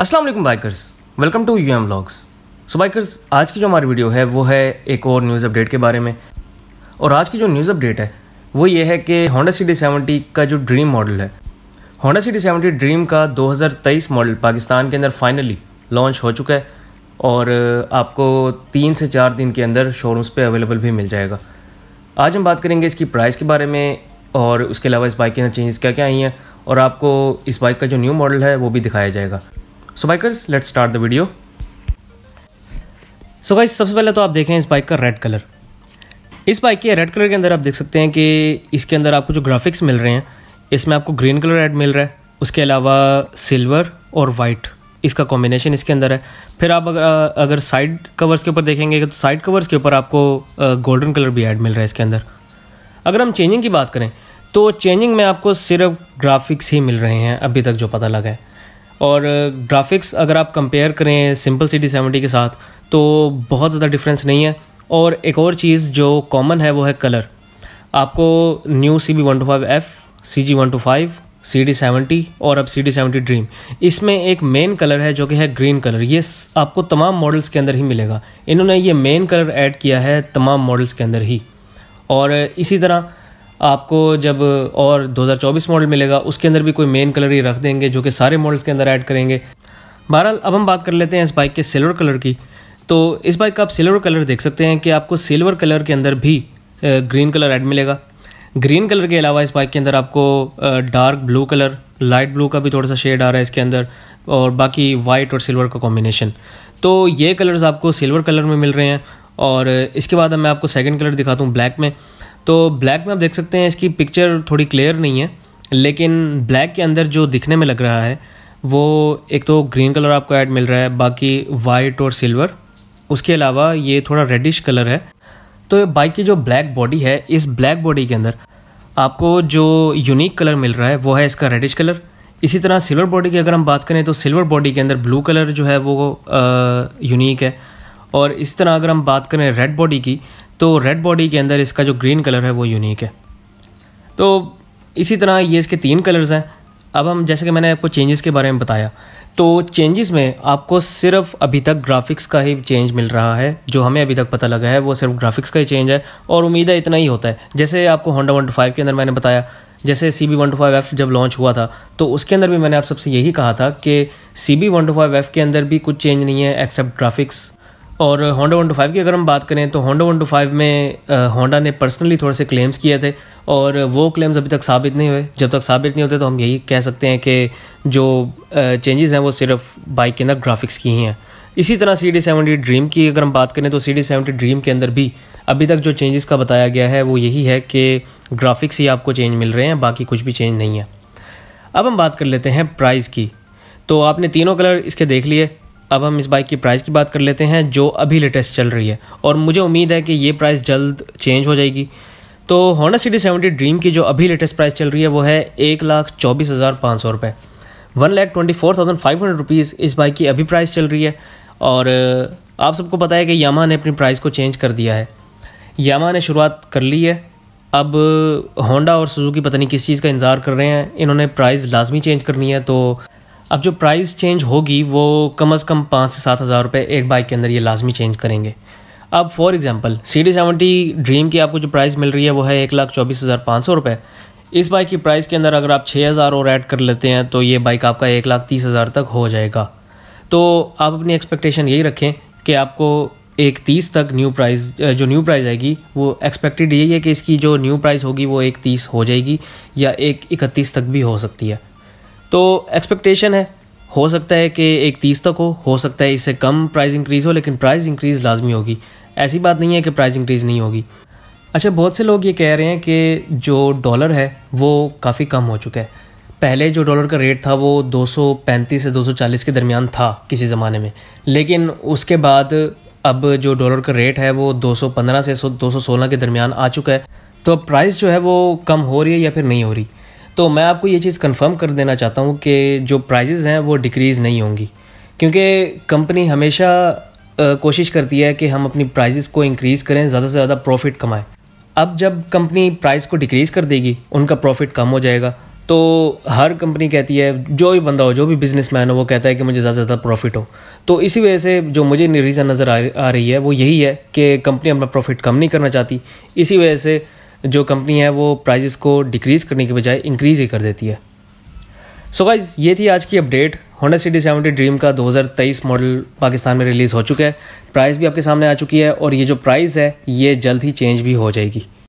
Aslam bikers welcome to U M blogs so bikers आज की जो हमारी वीडियो है वो है एक और न्यूज़ अपडेट के बारे में और आज की जो न्यूज़ अपडेट है वो ये है कि होंडा सिटी सेवेंटी का जो ड्रीम मॉडल है होंडा सिटी सेवेंटी ड्रीम का 2023 मॉडल पाकिस्तान के अंदर फाइनली लॉन्च हो चुका है और uh, आपको तीन से चार दिन के अंदर शोरूम्स पे अवेलेबल भी मिल जाएगा आज हम बात करेंगे इसकी प्राइस के बारे में और उसके अलावा इस बाइक के अंदर चेंजेस क्या क्या आई हैं और आपको इस बाइक का जो न्यू मॉडल है वो भी दिखाया जाएगा so bikers let start the video so guys सबसे पहले तो आप देखें इस बाइक का रेड कलर इस बाइक के रेड कलर के अंदर आप देख सकते हैं कि इसके अंदर आपको जो ग्राफिक्स मिल रहे हैं इसमें आपको ग्रीन कलर रेड मिल रहा है उसके अलावा सिल्वर और वाइट इसका कॉम्बिनेशन इसके अंदर है फिर आप अगर अगर साइड कवर्स के ऊपर देखेंगे तो साइड कवर्स के ऊपर आपको गोल्डन कलर भी ऐड मिल रहा है इसके अंदर अगर हम चेंजिंग की बात करें तो चेंजिंग में आपको सिर्फ ग्राफिक्स ही मिल रहे हैं अभी तक जो पता लगा है और ग्राफिक्स अगर आप कंपेयर करें सिंपल सी डी सेवेंटी के साथ तो बहुत ज़्यादा डिफरेंस नहीं है और एक और चीज़ जो कॉमन है वो है कलर आपको new C B one two five F C G one two five C D seventy और अब सी डी सेवेंटी ड्रीम इसमें एक मेन कलर है जो कि है ग्रीन कलर ये आपको तमाम मॉडल्स के अंदर ही मिलेगा इन्होंने ये मेन कलर ऐड किया है तमाम मॉडल्स के अंदर ही और इसी तरह आपको जब और 2024 मॉडल मिलेगा उसके अंदर भी कोई मेन कलर ही रख देंगे जो कि सारे मॉडल्स के अंदर ऐड करेंगे बहरहाल अब हम बात कर लेते हैं इस बाइक के सिल्वर कलर की तो इस बाइक का आप सिल्वर कलर देख सकते हैं कि आपको सिल्वर कलर के अंदर भी ग्रीन कलर ऐड मिलेगा ग्रीन कलर के अलावा इस बाइक के अंदर आपको dark blue colour light blue का भी थोड़ा सा शेड आ रहा है इसके अंदर और बाकी वाइट और सिल्वर का कॉम्बिनेशन तो ये कलर्स आपको सिल्वर कलर में मिल रहे हैं और इसके बाद मैं आपको सेकंड कलर दिखाता हूँ ब्लैक में तो ब्लैक में आप देख सकते हैं इसकी पिक्चर थोड़ी क्लियर नहीं है लेकिन ब्लैक के अंदर जो दिखने में लग रहा है वो एक तो ग्रीन कलर आपको ऐड मिल रहा है बाकी वाइट और सिल्वर उसके अलावा ये थोड़ा रेडिश कलर है तो बाइक की जो ब्लैक बॉडी है इस ब्लैक बॉडी के अंदर आपको जो यूनिक कलर मिल रहा है वो है इसका रेडिश कलर इसी तरह सिल्वर बॉडी की अगर हम बात करें तो सिल्वर बॉडी के अंदर ब्लू कलर जो है वो यूनिक है और इस तरह अगर हम बात करें रेड बॉडी की तो रेड बॉडी के अंदर इसका जो ग्रीन कलर है वो यूनिक है तो इसी तरह ये इसके तीन कलर्स हैं अब हम जैसे कि मैंने आपको चेंजेस के बारे में बताया तो चेंजेस में आपको सिर्फ अभी तक ग्राफिक्स का ही चेंज मिल रहा है जो हमें अभी तक पता लगा है वो सिर्फ ग्राफिक्स का ही चेंज है और उम्मीद है इतना ही होता है जैसे आपको होंडा वन फाइव के अंदर मैंने बताया जैसे C B one two five F जब लॉन्च हुआ था तो उसके अंदर भी मैंने आप सबसे यही कहा था कि C B one two five F के अंदर भी कुछ चेंज नहीं है एक्सेप्ट ग्राफिक्स और होंडा वन टू फाइव की अगर हम बात करें तो होंडा वन टू फाइव में होंडा ने पर्सनली थोड़े से क्लेम्स किए थे और वो क्लेम्स अभी तक साबित नहीं हुए जब तक साबित नहीं होते तो हम यही कह सकते हैं कि जो चेंजेस हैं वो सिर्फ बाइक के अंदर ग्राफिक्स की ही हैं इसी तरह सी डी सेवेंटी ड्रीम की अगर हम बात करें तो सी डी सेवेंटी ड्रीम के अंदर भी अभी तक जो चेंजेस का बताया गया है वो यही है कि ग्राफिक्स ही आपको चेंज मिल रहे हैं बाकी कुछ भी चेंज नहीं है अब हम बात कर लेते हैं प्राइस की तो आपने तीनों कलर इसके देख लिए अब हम इस बाइक की प्राइस की बात कर लेते हैं जो अभी लेटेस्ट चल रही है और मुझे उम्मीद है कि ये प्राइस जल्द चेंज हो जाएगी तो होंडा सिटी सेवेंटी ड्रीम की जो अभी लेटेस्ट प्राइस चल रही है वो है एक लाख चौबीस हज़ार पाँच सौ रुपये one lakh twenty four thousand five hundred rupees इस बाइक की अभी प्राइस चल रही है और आप सबको पता है कि यामा ने अपनी प्राइस को चेंज कर दिया है यामा ने शुरुआत कर ली है अब होंडा और सुजुकी पता नहीं किस चीज़ का इंतज़ार कर रहे हैं इन्होंने प्राइस लाजमी चेंज करनी है तो अब जो प्राइस चेंज होगी वो कम अज़ कम पाँच से सात हज़ार रुपये एक बाइक के अंदर ये लाजमी चेंज करेंगे अब for example C D seventy dream की आपको जो प्राइस मिल रही है वो है एक लाख चौबीस हज़ार पाँच सौ रुपये इस बाइक की प्राइस के अंदर अगर आप छः हज़ार और ऐड कर लेते हैं तो ये बाइक आपका एक लाख तीस हज़ार तक हो जाएगा तो आप अपनी एक्सपेक्टेशन यही रखें कि आपको एक तीस तक न्यू प्राइस जो न्यू प्राइस आएगी वो एक्सपेक्टेड यही है कि इसकी जो न्यू प्राइस होगी वो एक तीस हो जाएगी या एक इकतीस तक भी हो सकती है तो एक्सपेक्टेशन है हो सकता है कि एक तीस तक हो हो सकता है इससे कम प्राइस इंक्रीज़ हो लेकिन प्राइस इंक्रीज़ लाजमी होगी ऐसी बात नहीं है कि प्राइस इंक्रीज़ नहीं होगी अच्छा बहुत से लोग ये कह रहे हैं कि जो डॉलर है वो काफ़ी कम हो चुका है पहले जो डॉलर का रेट था वो 235 से 240 के दरमियान था किसी ज़माने में लेकिन उसके बाद अब जो डॉलर का रेट है वो 215 से 216 के दरमियान आ चुका है तो अब प्राइस जो है वो कम हो रही है या फिर नहीं हो रही तो मैं आपको ये चीज़ कंफर्म कर देना चाहता हूँ कि जो प्राइजेज़ हैं वो डिक्रीज़ नहीं होंगी क्योंकि कंपनी हमेशा कोशिश करती है कि हम अपनी प्राइजेस को इंक्रीज़ करें ज़्यादा से ज़्यादा प्रॉफिट कमाएँ अब जब कंपनी प्राइस को डिक्रीज़ कर देगी उनका प्रॉफिट कम हो जाएगा तो हर कंपनी कहती है जो भी बंदा हो जो भी बिजनेस मैन हो वो कहता है कि मुझे ज़्यादा से ज़्यादा प्रॉफिट हो तो इसी वजह से जो मुझे रीज़न नज़र आ रही है वो यही है कि कंपनी अपना प्रॉफिट कम नहीं करना चाहती इसी वजह से जो कंपनी है वो प्राइजेस को डिक्रीज़ करने के बजाय इंक्रीज़ ही कर देती है सो so गाइज ये थी आज की update Honda city seventy dream का 2023 मॉडल पाकिस्तान में रिलीज़ हो चुका है प्राइस भी आपके सामने आ चुकी है और ये जो प्राइस है ये जल्द ही चेंज भी हो जाएगी